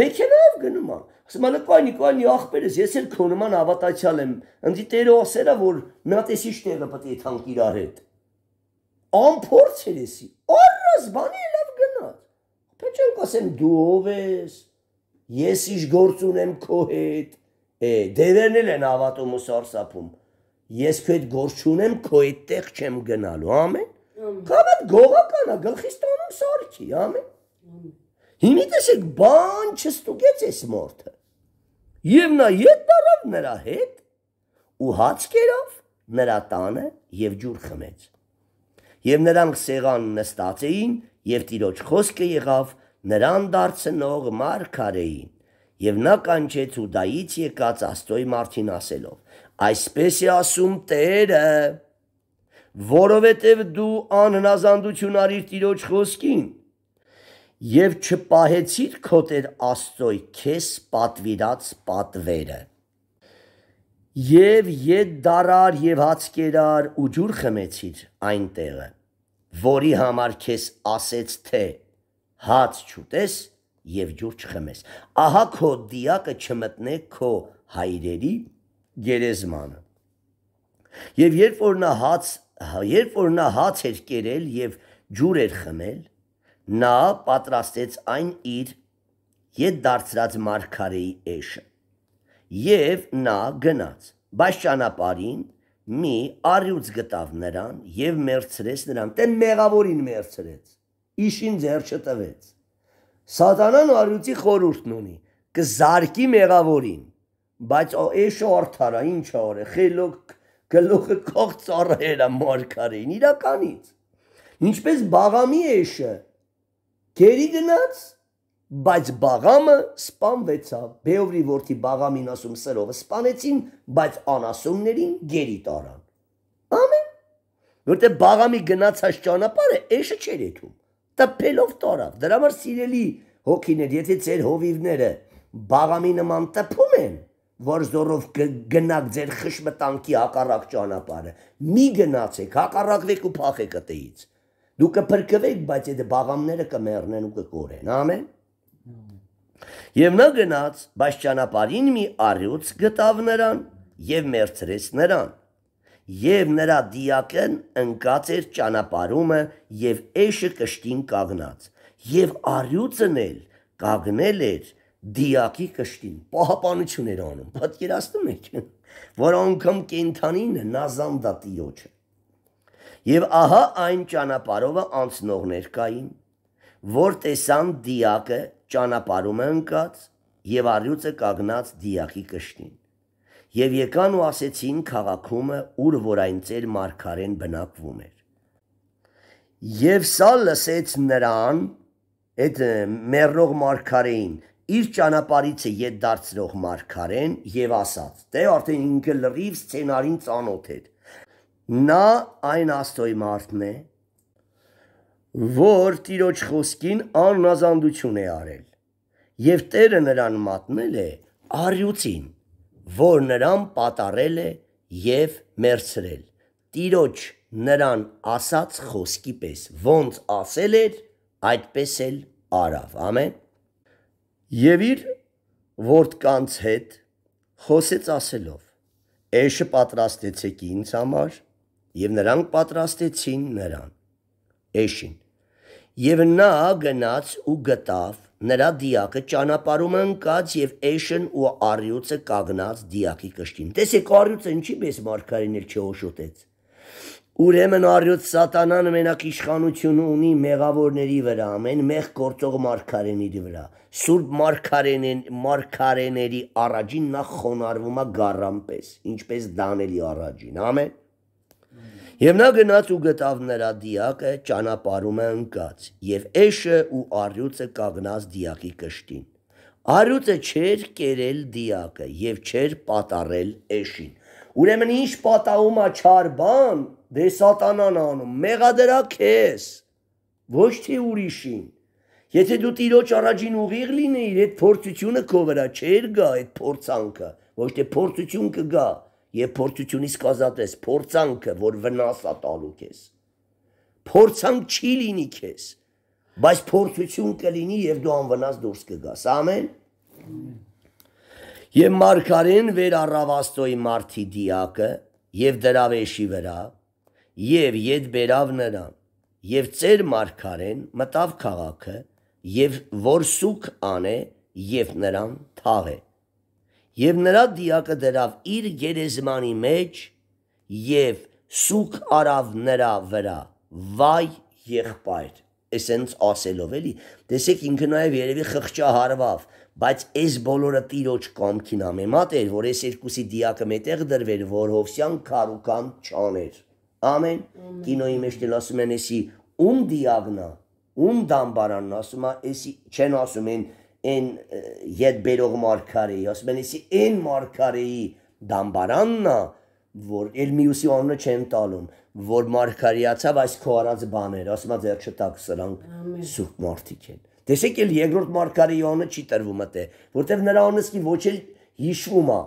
Մեքենայով գնում է։ Ասում եմ, «Կանի, կանի, ախպերս, ես էլ քո նման հավատացյալ եմ։ Ընդի Տերը ասելա, որ նա տեսի շտեղը պետք է թանկ իրար հետ»։ Անփորձ էր էսի։ Օրս բանի լավ գնաց։ Թե չեմ ասեմ դու ով ես։ Ես իշ գործ ունեմ քո հետ։ Է, դևերն էլ են հավատում ու սարսափում։ Ես քո այդ գործ չունեմ, քո այդ տեղ չեմ գնալու, ամեն։ Կամ այդ գողականա գլխից տանում սարքի, ամեն։ Հիմի տեսեք, բան չստուգեց այս մորթը։ Եվ նա ետ դարավ նրա հետ ու հաց կերավ նրա տանը եւ ջուր խմեց։ Եվ նրանք սեղան նստած էին եւ տիրոջ խոսքը եղավ նրան դարձնող մարգարեին Եվ նա կանչեց Ուդայից եկած Աստծոյի մարդին ասելով. Այսպես է ասում Տերը, որովհետև դու անհնազանդություն արիր Տիրոջ խոսքին եւ չպահեցիր քո Տեր Աստծոյ քեզ պատվիրած պատվերը։ Եվ ետ դարար եւ հացկերար ու ջուր խմեցիր այնտեղը, որի համար քեզ ասեց թե հաց չուտես, եւ ջուր չխմես։ Ահա քո դիակը չմտնե քո հայրերի գերեզմանը։ Եվ երբ որ նա հաց, երբ որ նա հաց էր կերել եւ ջուր էր խմել, նա պատրաստեց այն իր ետ դարձրած մարգարեի էշը։ Եվ նա գնաց, բայց ճանապարհին մի արյուծ գտավ նրան եւ մերցրեց նրան։ Տեն մեղավորին մերցրեց։ Իշին ձեռ չտվեց Սատանան արյուցի խորհուրդն ունի, կզարկի մեղավորին, բայց էշո արդարա ինչ արը, խելոք գլուխը կող ծառայերա մարգարին իրականից։ Ինչպես բաղամի էշը գերի գնաց, բայց բաղամը սպանվեցավ։ Բեովրի որդի բաղամին ասում սրովը սպանեցին, բայց անասուններին գերի տարան։ Ամեն։ Որտե բաղամի գնացած ճանապարհը էշը չերեթում տպելով տարավ։ Դրա համար սիրելի հոգիներ, եթե ձեր հովիվները բաղամի նման տպում են, որ զորով գնաք ձեր խշմտանքի հակառակ ճանապարհը, մի գնացեք, հակառակվեք ու փախեք այդից։ Դու կփրկվեք, բայց այդ բաղամները կմեռնեն ու կկորեն, ամեն։ Եվ նա գնաց, բայց ճանապարհին մի առյուծ գտավ նրան եւ մերցրեց նրան։ Եվ նրա դիակն ընկած էր ճանապարհումը եւ էշը կշտին կաղնած, եւ արյուծն էլ կաղնել էր դիակի կշտին։ Պահապանություն էր անում, պատկերացնում եք, որ անգամ կենթանին նազանդա տիոջը։ Եվ ահա այն ճանապարհովը անցնողներ կային, որ տեսան դիակը ճանապարհումը ընկած եւ արյուծը կագնած դիակի կշտին եւ եկան ու ասեցին քաղաքումը, ուր որ այն ծեր Մարկարեն բնակվում էր։ Եվ սա լսեց նրան, այդ մեռող Մարկարեին, իր ճանապարհիցը ետ դարձնող Մարկարեն եւ ասաց. «Դե արդեն ինքը լրիվ սցենարին ծանոթ էր։ Նա այն աստոյ մարդն է, որ տիրոջ խոսքին աննազանդություն է արել եւ Տերը նրան մատնել է արյուծին» որ նրան պատարել է եւ մերցրել։ Տիրոջ նրան ասաց խոսքի պես, ոնց ասել էր, այդպես էլ արավ։ Ամեն։ Եվ իր որդկանց հետ խոսեց ասելով. Էշը պատրաստեցեք ինձ համար, եւ նրանք պատրաստեցին նրան։ Էշին։ Եվ նա գնաց ու գտավ Նրա դիակը ճանապարհում ընկած եւ Էշեն ու Արյուծը կագնած դիակի կշտին։ Տեսեք Արյուծը ինչի՞ մեզ մարգարին էլ չհոշոտեց։ Ուրեմն Արյուծ սատանան մենակ իշխանություն ունի մեղավորների վրա, ամեն մեղ գործող մարգարեների վրա։ Սուրբ մարգարենեն մարգարեների առաջին նա խոնարվում է գառամպես, ինչպես Դանելի առաջին, ամեն։ Եվ նա գնաց ու գտավ նրա դիակը ճանապարհումը ընկած եւ էշը ու արյուծը կագնած դիակի կշտին։ Արյուծը չէր կերել դիակը եւ չէր պատարել էշին։ Ուրեմն ինչ պատահում ա չար բան, դե սատանան անում, մեղադրա քեզ։ Ոչ թե ուրիշին։ Եթե դու տիրոջ առաջին ուղիղ լինեիր, այդ փորձությունը քո վրա չէր գա այդ փորձանքը, ոչ թե փորձություն կգա։ կգա եւ փորձությունից կազատես, փորձանքը, որ վնաս է տալու քեզ։ Փորձանք չի լինի քեզ, բայց փորձություն կլինի եւ դու անվնաս դուրս կգաս։ Ամեն։ Եվ Մարգարեն վեր առավ Աստոյի մարտի դիակը եւ դրավ էշի վրա եւ յետ բերավ նրան եւ ծեր Մարգարեն մտավ քաղաքը եւ որ սուկ անե եւ նրան թաղե Եվ նրա դիակը դրավ իր գերեզմանի մեջ եւ սուկ արավ նրա վրա։ Վայ եղբայր։ Էսենց ասելով էլի, տեսեք ինքը նաև երևի խղճահարվավ, բայց այս բոլորը տիրոջ կամքին ամեմատ էր, որ այս երկուսի դիակը մետեղ դրվեր, որ Հովսյան քարուքան չաներ։ Ամեն կինոյի մեջ դել ասում են էսի ում դիագնա, ում դամբարանն ասում է, էսի չեն ասում են, ասում են այն յետբերող մարգարեի, ասում են, «Իսի այն մարգարեի դամբարանն է, որ ել մյուսի անունը չեն տալում, որ մարգարեացավ այս քո արած բաներ», ասում է ձեր չտակ սրանք սուրբ մարդիկ են։ Տեսեք, ել երկրորդ մարգարեի անունը չի տրվում այդ, որտեղ նրա անունը սկի ոչ էլ հիշվում է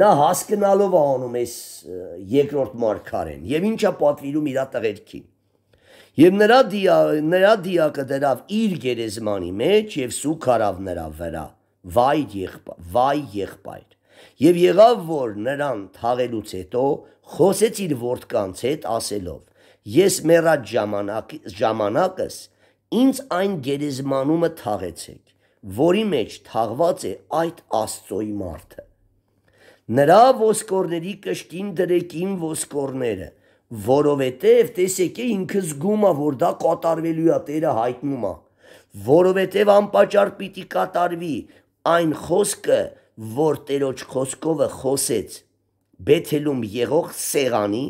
նա հասկանալով անում էս երկրորդ մարգարեն եւ ինչա պատվիրում իր տղերքին Եվ նրա դիա, նրա դիակը դրավ իր գերեզմանի մեջ եւ սուք արավ նրա վրա։ Վայ եղբայր, վայ եղբայր։ Եվ եղավ որ նրան թաղելուց հետո խոսեց իր որդկանց հետ ասելով. Ես մեռած ժամանակ ժամանակս ինձ այն գերեզմանումը թաղեցեք, որի մեջ թաղված է այդ Աստծոյի մարդը։ Նրա ոսկորների կշտին դրեք ին ոսկորները Որովհետև տեսեք է ինքը զգում է, որ դա կատարվելու է, Տերը հայտնում է։ Որովհետև անպաճար պիտի կատարվի այն խոսքը, որ Տերոջ խոսքովը խոսեց Բեթելում եղող սեղանի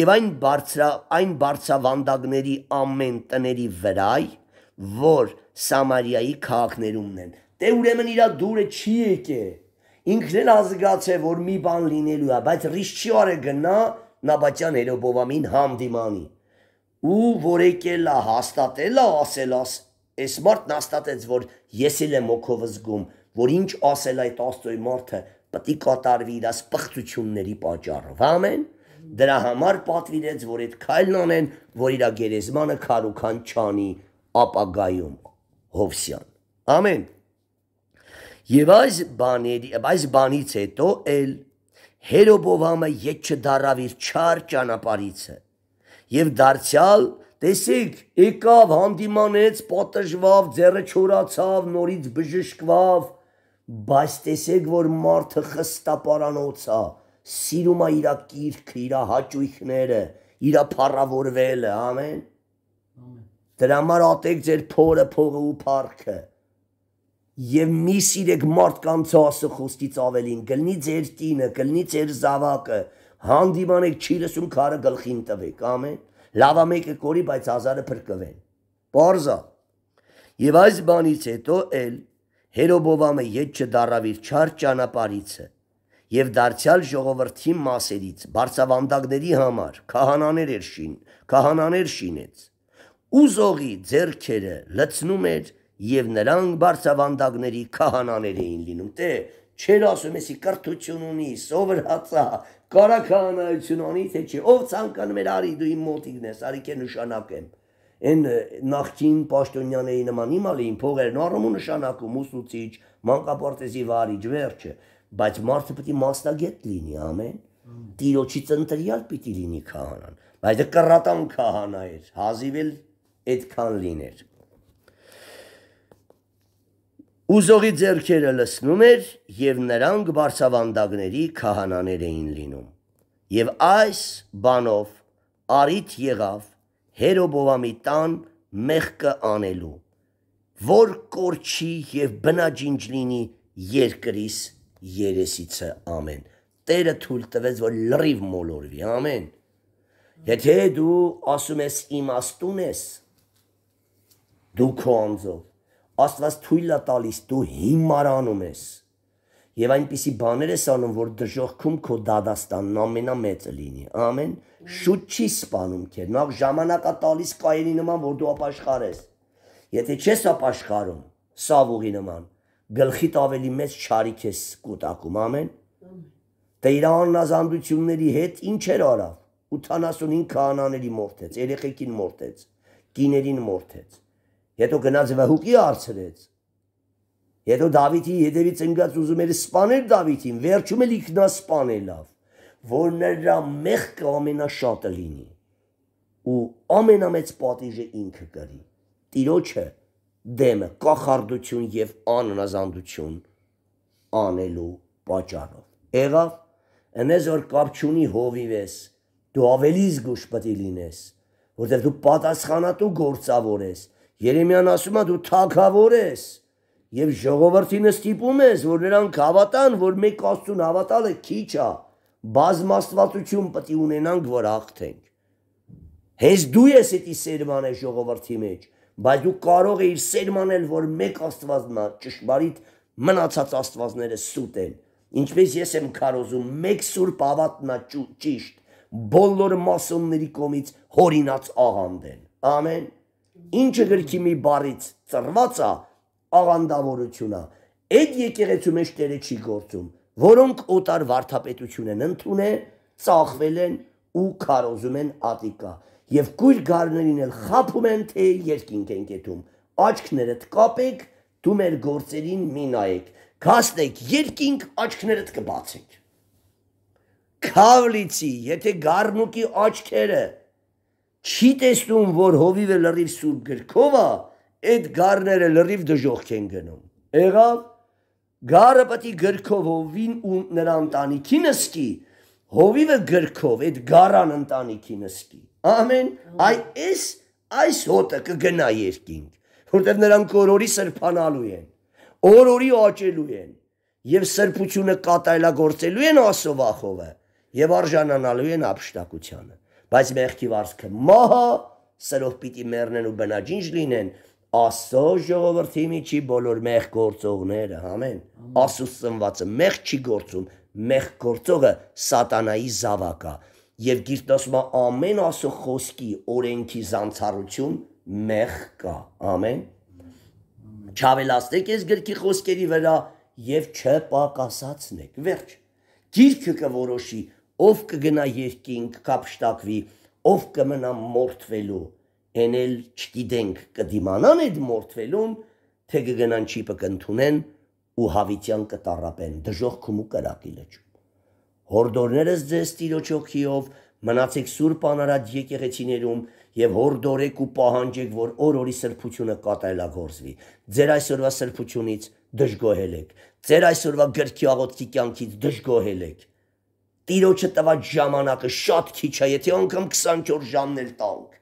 եւ այն բարձրա այն բարձավանդակների ամեն տների վրա, որ Սամարիայի քաղաքներումն են։ Դե ուրեմն իրա դուրը չի եկե։ Ինքն էլ ազգաց է, որ մի բան լինելու է, բայց ռիսկ չի արել գնա Նաբաճյան Հերոբովամին հանդիմանի։ Ու որեկելա հաստատելա ասելաս, այս մարդն հաստատեց, որ ես էլ եմ օքով զգում, որ ինչ ասել այդ աստոյի մարդը պտի կատարվի իր սպղծությունների պատճառով, ամեն։ Դրա համար պատվիրեց, որ այդ քայլն անեն, որ իր գերեզմանը քարուքան չանի ապագայում Հովսյան։ Ամեն։ Եվ այս բաների, այս բանից հետո էլ Հերոբովամը ետ չդարավ իր չար ճանապարիցը։ Եվ դարձյալ, տեսեք, եկավ հանդիմանեց, պատժվավ, ձեռը չորացավ, նորից բժշկվավ, բայց տեսեք, որ մարդը խստապարանոցա, սիրում է իր կիրքը, իր հաճույքները, իր փառավորվելը, ամեն։ Ամեն։ Դրա համար ատեք ձեր փորը, փողը ու փառքը եւ մի սիրեք մարդկանց ասխոստից ավելին, գլնի ձեր տինը, գլնի ձեր զավակը, հանդիմանեք չի լսում քարը գլխին տվեք, ամեն։ Լավա մեկը կորի, բայց հազարը փրկվեն։ Պարզա։ Եվ այս բանից հետո էլ Հերոբովամը յետ չդարավ իր չար ճանապարհիցը եւ դարձյալ ժողովրդի մասերից բարձավանդակների համար քահանաներ էր շին, քահանաներ շինեց։ Ուզողի ձերքերը լցնում էր եւ նրանք բարձավանդակների քահանաներ էին լինում, թե չեր ասում էսի կրթություն ունի, սովրածա, կարա քահանայություն անի, թե չէ, ով ցանկանում էր արի դու իմ մոտիկն ես, արի քե նշանակեմ։ Էն նախքին պաշտոնյաների նման իմալ էին փողերն առնում ու նշանակում ուսուցիչ, մանկապարտեզի վարիչ, վերջը, բայց մարդը պետք է մասնագետ լինի ամեն։ Տիրոջից ընտրյալ պիտի լինի քահանան, բայց դա կռատան քահանա էր, հազիվ էլ այդքան լիներ։ Ուզողի ձեռքերը լցնում էր եւ նրանք բարձավանդակների քահանաներ էին լինում։ Եվ այս բանով արիթ եղավ Հերոբովամի տան մեղքը անելու, որ կորչի եւ բնաջինջ լինի երկրիս երեսիցը ամեն։ Տերը թույլ տվեց, որ լրիվ մոլորվի, ամեն։ Եթե դու ասում ես իմ աստուն ես, դու քո անձով Աստված թույլ է տալիս դու հիմարանում ես։ Եվ այնպիսի բաներ ես անում, որ դժողքում քո դադաստանն ամենամեծը լինի։ Ամեն շուտ չի սپانում քեր։ Նա ժամանակա տալիս կայերի նման, որ դու ապաշխարես։ Եթե չես ապաշխարում, սավուղի նման, գլխիդ ավելի մեծ չարիք ես կուտակում, ամեն։ Դե իր աննազանդությունների հետ ինչ էր արավ։ 85 քանաների մորթեց, երեխեքին մորթեց, կիներին մորթեց հետո գնաց վհուկի արցրեց։ Հետո Դավիթի հետևից ընկած ուզում էր սպանել Դավիթին, վերջում էլ ինքնասպանելով, որ նրա մեղքը ամենաշատը լինի ու ամենամեծ պատիժը ինքը կրի։ Տիրոջը դեմը կախարդություն եւ աննազանդություն անելու պատճառով։ Եղավ ընես որ կապչունի հովիվես, դու ավելի զգուշ պետք լինես, որտեղ դու պատասխանատու գործավոր ես, Երեմյան ասում է դու թակավոր ես եւ ժողովրդին ստիպում ես, որ նրանք հավատան, որ մեկ Աստուն հավատալը քիչ է, բազմաստվածություն պետք է ունենանք, որ հաղթենք։ Հենց դու ես էտի սերմանը ժողովրդի մեջ, բայց դու կարող ես սերմանել, որ մեկ Աստվածն է, ճշմարիտ մնացած Աստվածները սուտ են։ Ինչպես ես եմ քարոզում, մեկ Սուրբ ավատնա ճիշտ, բոլոր մասոնների կողմից հորինած աղանդ են։ Ամեն ինչը գրքի մի բարից ծրված է աղանդավորությունը այդ եկեղեցու մեջ տերը չի գործում որոնք օտար վարդապետություն են ընդունել ծախվել են ու քարոզում են ատիկա եւ գույր գարներին էլ խափում են թե երկինք են կետում աչքներդ կապեք դու մեր գործերին մի նայեք քաստեք երկինք աչքներդ կբացեք Քավլիցի, եթե գառնուկի աչքերը չի տեսնում, որ հովիվը լրիվ սուրբ գրքով է, այդ գարները լրիվ դժողք են գնում։ Եղավ գարը պետք է գրքով հովին ու նրա ընտանիքին ըսկի, հովիվը գրքով այդ գարան ընտանիքին ըսկի։ Ամեն, այ այս այս հոտը կգնա երկինք, որտեղ նրանք օրորի սրբանալու են, օրորի աճելու են եւ սրբությունը կատարելագործելու են ասովախովը եւ արժանանալու են ապշտակությանը բայց մեղքի վարսքը մահա սրով պիտի մեռնեն ու բնաջինչ լինեն Աստծո ժողովրդի միջի բոլոր մեղ գործողները, ամեն։ Աստուծո ծնվածը մեղ չի գործում, մեղ գործողը սատանայի զավակա։ Եվ գիրտնոսմա ամեն Աստծո խոսքի օրենքի զանցառություն մեղ կա, ամեն։ Չավելացնեք այս գրքի խոսքերի վրա եւ չպակասացնեք։ Վերջ։ Գիրքը կորոշի, կը ով կգնա երկինք կապշտակվի, ով կմնա մորթվելու, են էլ չգիտենք կդիմանան այդ մորթվելուն, թե կգնան չիպը կընդունեն ու հավիտյան կտարապեն, դժողքում ու կրակի լճում։ Հորդորներս ձեզ տիրոջ օգիով մնացեք Սուրբ Անարատ եկեղեցիներում եւ հորդորեք ու պահանջեք, որ օր-օրի սրբությունը կատարելագործվի։ Ձեր այսօրվա սրբությունից դժգոհել եք։ Ձեր այսօրվա գրքի աղոթքի կյանքից դժգոհել եք տիրոջը տված ժամանակը շատ քիչ է, եթե անգամ 24 ժամն էլ տանք,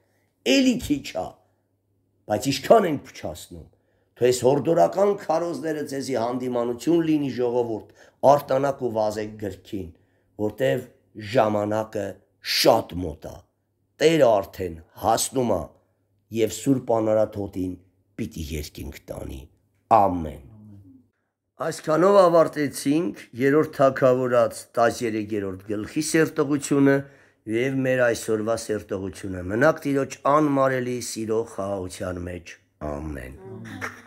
էլի քիչ է։ Բայց ինչքան ենք փչացնում։ Թե այս հորդորական քարոզները ցեզի հանդիմանություն լինի ժողովուրդ, արտանակ ու վազեք գրքին, որտեվ ժամանակը շատ մոտ է։ Տերը արդեն հասնում է եւ Սուրբ Անարաթոտին պիտի երկինք տանի։ Ամեն Այսքանով ավարտեցինք երրորդ թակավորած 13-րդ գլխի սերտողությունը եւ մեր այսօրվա սերտողությունը։ Մնաք Տիրոջ անմարելի սիրո խաղաղության մեջ։ Ամեն։ Ամեն։